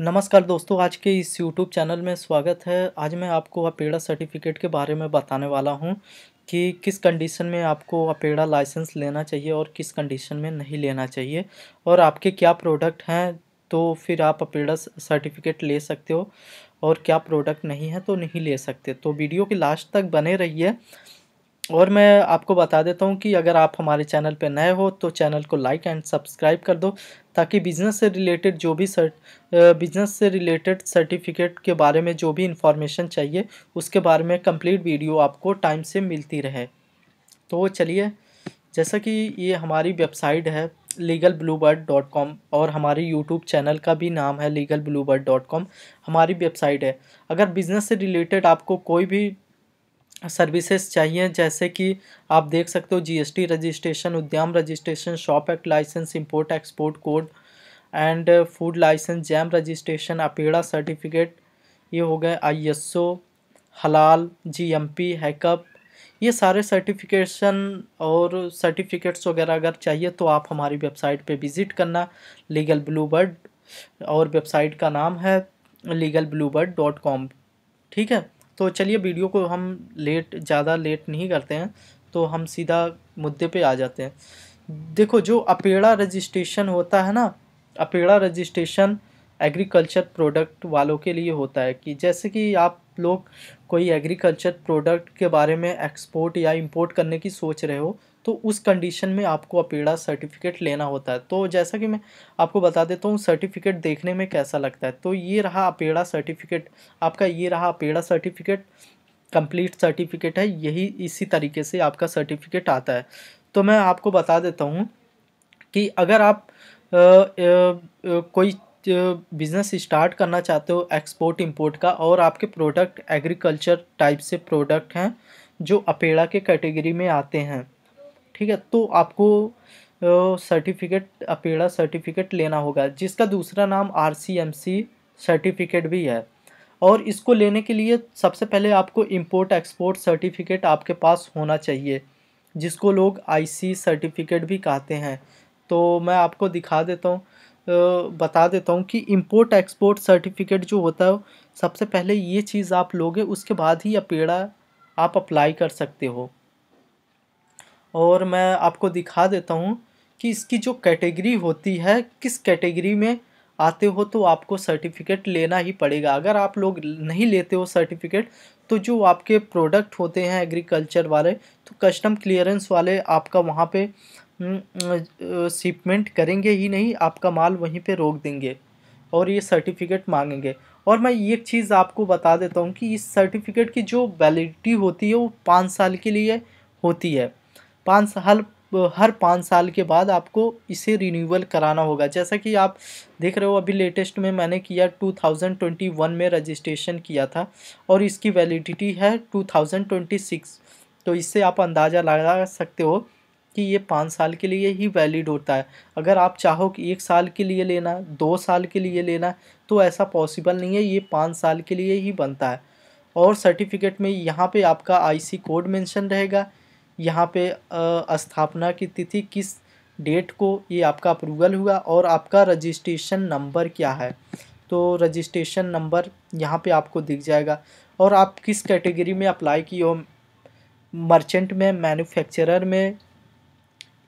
नमस्कार दोस्तों आज के इस यूट्यूब चैनल में स्वागत है आज मैं आपको अपेड़ा सर्टिफिकेट के बारे में बताने वाला हूं कि किस कंडीशन में आपको अपेड़ा लाइसेंस लेना चाहिए और किस कंडीशन में नहीं लेना चाहिए और आपके क्या प्रोडक्ट हैं तो फिर आप अपेड़ा सर्टिफिकेट ले सकते हो और क्या प्रोडक्ट नहीं है तो नहीं ले सकते तो वीडियो के लास्ट तक बने रहिए और मैं आपको बता देता हूँ कि अगर आप हमारे चैनल पर नए हो तो चैनल को लाइक एंड सब्सक्राइब कर दो ताकि बिज़नेस से रिलेटेड जो भी सर्ट बिज़नेस से रिलेटेड सर्टिफिकेट के बारे में जो भी इन्फॉर्मेशन चाहिए उसके बारे में कंप्लीट वीडियो आपको टाइम से मिलती रहे तो चलिए जैसा कि ये हमारी वेबसाइट है legal blue bird dot com और हमारे यूट्यूब चैनल का भी नाम है legal blue bird dot com हमारी वेबसाइट है अगर बिज़नेस से रिलेटेड आपको कोई भी सर्विसेज चाहिए जैसे कि आप देख सकते हो GST registration Udyam registration shop act licence import export code and food licence GeM registration APEDA certificate ये हो गए आईएसओ हलाल जीएमपी हैकअप ये सारे सर्टिफिकेशन और सर्टिफिकेट्स वगैरह अगर चाहिए तो आप हमारी वेबसाइट पे विज़िट करना लीगल ब्लू बर्ड और वेबसाइट का नाम है legal blue bird dot com ठीक है तो चलिए वीडियो को हम लेट ज़्यादा लेट नहीं करते हैं तो हम सीधा मुद्दे पे आ जाते हैं देखो जो अपेड़ा रजिस्ट्रेशन होता है ना अपेड़ा रजिस्ट्रेशन एग्रीकल्चर प्रोडक्ट वालों के लिए होता है कि जैसे कि आप लोग कोई एग्रीकल्चर प्रोडक्ट के बारे में एक्सपोर्ट या इंपोर्ट करने की सोच रहे हो तो उस कंडीशन में आपको अपेड़ा सर्टिफिकेट लेना होता है तो जैसा कि मैं आपको बता देता हूँ सर्टिफिकेट देखने में कैसा लगता है तो ये रहा अपीड़ा सर्टिफिकेट आपका ये रहा अपेड़ा सर्टिफिकेट कंप्लीट सर्टिफिकेट है यही इसी तरीके से आपका सर्टिफिकेट आता है तो मैं आपको बता देता हूँ कि अगर आप आ, आ, आ, कोई बिज़नेस स्टार्ट करना चाहते हो एक्सपोर्ट इंपोर्ट का और आपके प्रोडक्ट एग्रीकल्चर टाइप से प्रोडक्ट हैं जो अपेड़ा के कैटेगरी में आते हैं ठीक है तो आपको सर्टिफिकेट अपेड़ा सर्टिफिकेट लेना होगा जिसका दूसरा नाम आर सर्टिफिकेट भी है और इसको लेने के लिए सबसे पहले आपको इम्पोर्ट एक्सपोर्ट सर्टिफिकेट आपके पास होना चाहिए जिसको लोग आईसी सर्टिफिकेट भी कहते हैं तो मैं आपको दिखा देता हूँ बता देता हूँ कि इम्पोर्ट एक्सपोर्ट सर्टिफिकेट जो होता है सबसे पहले ये चीज़ आप लोगे उसके बाद ही अपेड़ा आप अप्लाई कर सकते हो और मैं आपको दिखा देता हूँ कि इसकी जो कैटेगरी होती है किस कैटेगरी में आते हो तो आपको सर्टिफिकेट लेना ही पड़ेगा अगर आप लोग नहीं लेते हो सर्टिफिकेट तो जो आपके प्रोडक्ट होते हैं एग्रीकल्चर वाले तो कस्टम क्लियरेंस वाले आपका वहाँ पे शिपमेंट करेंगे ही नहीं आपका माल वहीं पे रोक देंगे और ये सर्टिफिकेट मांगेंगे और मैं ये चीज़ आपको बता देता हूँ कि इस सर्टिफिकेट की जो वैलिडिटी होती है वो पाँच साल के लिए होती है पाँच हर हर पाँच साल के बाद आपको इसे रिन्यूअल कराना होगा जैसा कि आप देख रहे हो अभी लेटेस्ट में मैंने किया 2021 में रजिस्ट्रेशन किया था और इसकी वैलिडिटी है 2026 तो इससे आप अंदाज़ा लगा सकते हो कि ये पाँच साल के लिए ही वैलिड होता है अगर आप चाहो कि एक साल के लिए लेना दो साल के लिए लेना तो ऐसा पॉसिबल नहीं है ये पाँच साल के लिए ही बनता है और सर्टिफिकेट में यहाँ पे आपका आईसी कोड मेंशन रहेगा यहाँ पे स्थापना की तिथि किस डेट को ये आपका अप्रूवल हुआ और आपका रजिस्ट्रेशन नंबर क्या है तो रजिस्ट्रेशन नंबर यहाँ पे आपको दिख जाएगा और आप किस कैटेगरी में अप्लाई किए हो मर्चेंट में मैन्युफैक्चरर में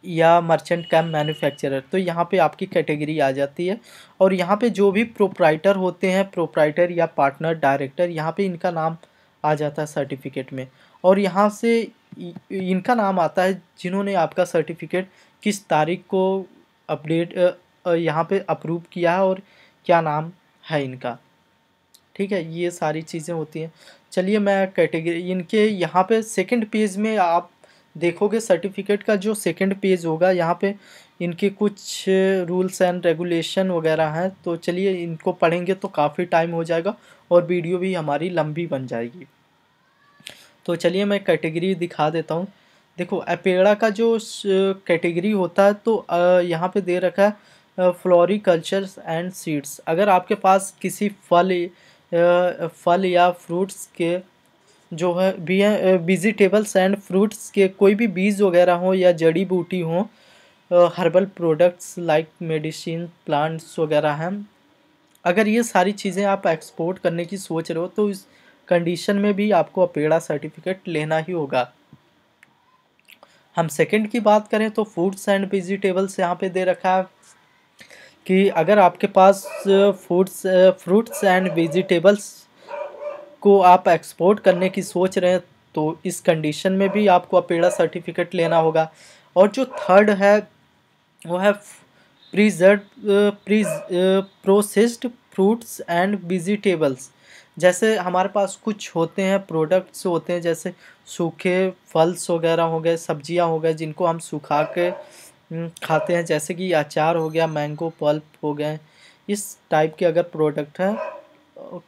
या मर्चेंट कैम मैन्युफैक्चरर तो यहाँ पे आपकी कैटेगरी आ जाती है और यहाँ पे जो भी प्रोप्राइटर होते हैं प्रोप्राइटर या पार्टनर डायरेक्टर यहाँ पे इनका नाम आ जाता है सर्टिफिकेट में और यहाँ से इनका नाम आता है जिन्होंने आपका सर्टिफिकेट किस तारीख को अपडेट यहाँ पे अप्रूव किया है और क्या नाम है इनका ठीक है ये सारी चीज़ें होती हैं चलिए मैं कैटेगरी इनके यहाँ पे सेकंड पेज में आप देखोगे सर्टिफिकेट का जो सेकंड पेज होगा यहाँ पे इनके कुछ रूल्स एंड रेगुलेशन वगैरह हैं तो चलिए इनको पढ़ेंगे तो काफ़ी टाइम हो जाएगा और वीडियो भी हमारी लंबी बन जाएगी तो चलिए मैं कैटेगरी दिखा देता हूँ देखो अपेड़ा का जो कैटेगरी होता है तो यहाँ पे दे रखा है कल्चर्स एंड सीड्स अगर आपके पास किसी फल फल या फ्रूट्स के जो है भी है वेजिटेबल्स एंड फ्रूट्स के कोई भी बीज वगैरह हो या जड़ी बूटी हो herbal products like medicine plants वगैरह हैं अगर ये सारी चीज़ें आप एक्सपोर्ट करने की सोच रहे हो तो इस कंडीशन में भी आपको अपेड़ा सर्टिफिकेट लेना ही होगा हम सेकंड की बात करें तो फूड्स एंड वेजिटेबल्स यहाँ पे दे रखा है कि अगर आपके पास फूड्स फ्रूट्स एंड वेजिटेबल्स को आप एक्सपोर्ट करने की सोच रहे हैं तो इस कंडीशन में भी आपको अपेड़ा सर्टिफिकेट लेना होगा और जो थर्ड है वो है प्रिजर्व प्रिज प्रोसेस्ड फ्रूट्स एंड वेजिटेबल्स जैसे हमारे पास कुछ होते हैं प्रोडक्ट्स होते हैं जैसे सूखे फल्स वगैरह हो गए सब्जियां हो गए जिनको हम सुखा के खाते हैं जैसे कि अचार हो गया मैंगो पल्प हो गए इस टाइप के अगर प्रोडक्ट हैं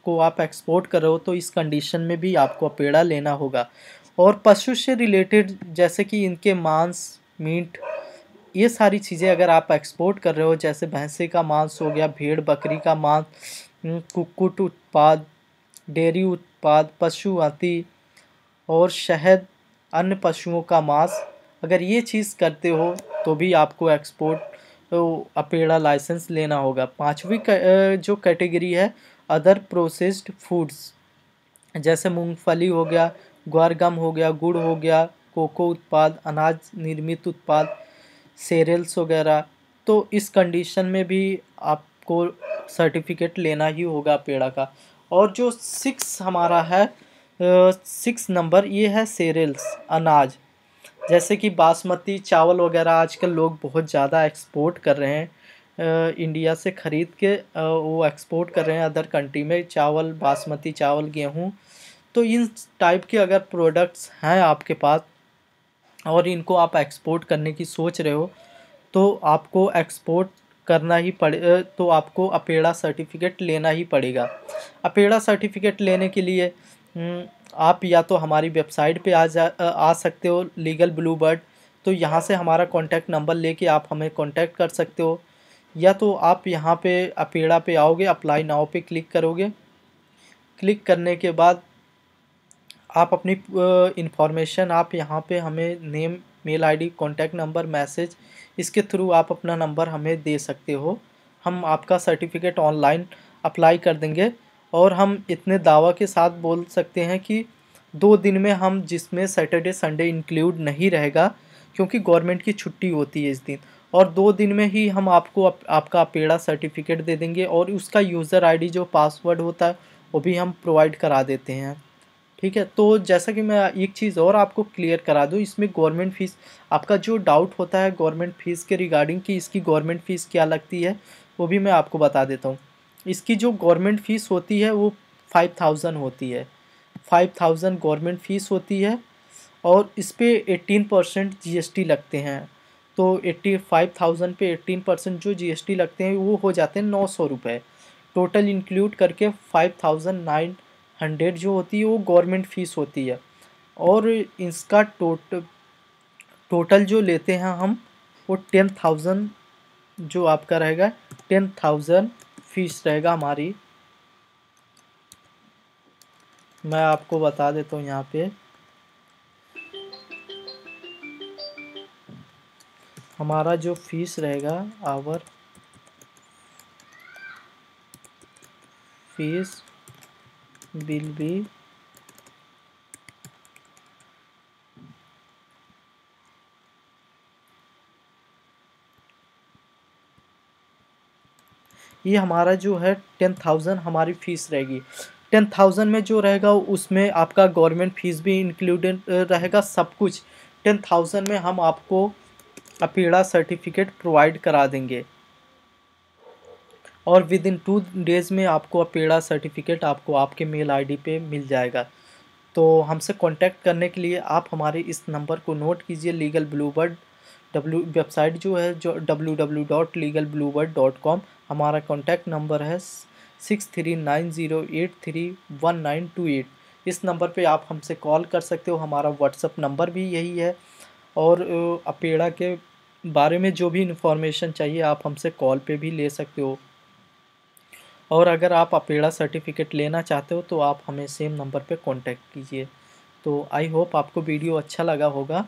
को आप एक्सपोर्ट कर रहे हो तो इस कंडीशन में भी आपको पेड़ा लेना होगा और पशु से रिलेटेड जैसे कि इनके मांस मीट ये सारी चीज़ें अगर आप एक्सपोर्ट कर रहे हो जैसे भैंसे का मांस हो गया भेड़ बकरी का मांस हम्म, कुक्कुट उत्पाद डेयरी उत्पाद पशु आदि और शहद अन्य पशुओं का मांस अगर ये चीज़ करते हो तो भी आपको एक्सपोर्ट तो अपेड़ा लाइसेंस लेना होगा पांचवी जो कैटेगरी है अदर प्रोसेस्ड फूड्स जैसे मूंगफली हो गया ग्वारगम हो गया गुड़ हो गया कोको उत्पाद अनाज निर्मित उत्पाद सेरेल्स वगैरह तो इस कंडीशन में भी आपको सर्टिफिकेट लेना ही होगा पेड़ा का और जो सिक्स हमारा है सिक्स नंबर ये है सेरेल्स अनाज जैसे कि बासमती चावल वगैरह आजकल लोग बहुत ज़्यादा एक्सपोर्ट कर रहे हैं इंडिया से ख़रीद के वो एक्सपोर्ट कर रहे हैं अदर कंट्री में चावल बासमती चावल गेहूँ तो इन टाइप के अगर प्रोडक्ट्स हैं आपके पास और इनको आप एक्सपोर्ट करने की सोच रहे हो तो आपको एक्सपोर्ट करना ही पड़े तो आपको अपेड़ा सर्टिफिकेट लेना ही पड़ेगा अपेड़ा सर्टिफिकेट लेने के लिए हम्म, आप या तो हमारी वेबसाइट पे आ जा आ सकते हो लीगल ब्लू बर्ड तो यहाँ से हमारा कॉन्टैक्ट नंबर लेके आप हमें कॉन्टैक्ट कर सकते हो या तो आप यहाँ पे अपेड़ा पे आओगे अप्लाई नाव पे क्लिक करोगे क्लिक करने के बाद आप अपनी इन्फॉर्मेशन आप यहाँ पे हमें name mail ID contact number message इसके थ्रू आप अपना नंबर हमें दे सकते हो हम आपका सर्टिफिकेट ऑनलाइन अप्लाई कर देंगे और हम इतने दावा के साथ बोल सकते हैं कि दो दिन में हम जिसमें सैटरडे संडे इंक्लूड नहीं रहेगा क्योंकि गवर्नमेंट की छुट्टी होती है इस दिन और दो दिन में ही हम आपको आप, आपका पेड़ा सर्टिफिकेट दे देंगे और उसका यूज़र आईडी जो पासवर्ड होता है वो भी हम प्रोवाइड करा देते हैं ठीक है तो जैसा कि मैं एक चीज़ और आपको क्लियर करा दूँ इसमें गवर्नमेंट फ़ीस आपका जो डाउट होता है गवर्नमेंट फ़ीस के रिगार्डिंग कि इसकी गवर्नमेंट फ़ीस क्या लगती है वो भी मैं आपको बता देता हूँ इसकी जो गवर्नमेंट फ़ीस होती है वो फाइव थाउजेंड होती है फाइव थाउजेंड गवर्नमेंट फ़ीस होती है और इस पर एट्टीन परसेंट जी लगते हैं तो एट्टी फाइव थाउजेंड पे एट्टीन परसेंट जो जी लगते हैं वो हो जाते हैं नौ सौ रुपये टोटल इंक्लूड करके फाइव थाउजेंड नाइन हंड्रेड जो होती है वो गवर्नमेंट फ़ीस होती है और इसका टोट टोटल जो लेते हैं हम वो टेन थाउजेंड जो आपका रहेगा टेन थाउजेंड फीस रहेगा हमारी मैं आपको बता देता हूँ यहाँ पे हमारा जो फीस रहेगा आवर फीस will be ये हमारा जो है टेन थाउजेंड हमारी फ़ीस रहेगी टेन थाउजेंड में जो रहेगा उसमें आपका गवर्नमेंट फ़ीस भी इंक्लूडेड रहेगा सब कुछ टेन थाउजेंड में हम आपको अपीड़ा सर्टिफिकेट प्रोवाइड करा देंगे और विद इन टू डेज़ में आपको अपेड़ा सर्टिफिकेट आपको आपके मेल आईडी पे मिल जाएगा तो हमसे कांटेक्ट करने के लिए आप हमारे इस नंबर को नोट कीजिए legal blue bird W website जो है जो W W dot legal blue bird dot com हमारा कॉन्टैक्ट नंबर है six three nine zero eight three one nine two eight इस नंबर पे आप हमसे कॉल कर सकते हो हमारा व्हाट्सअप नंबर भी यही है और अपेड़ा के बारे में जो भी इन्फॉर्मेशन चाहिए आप हमसे कॉल पे भी ले सकते हो और अगर आप अपेड़ा सर्टिफिकेट लेना चाहते हो तो आप हमें सेम नंबर पे कांटेक्ट कीजिए तो आई होप आपको वीडियो अच्छा लगा होगा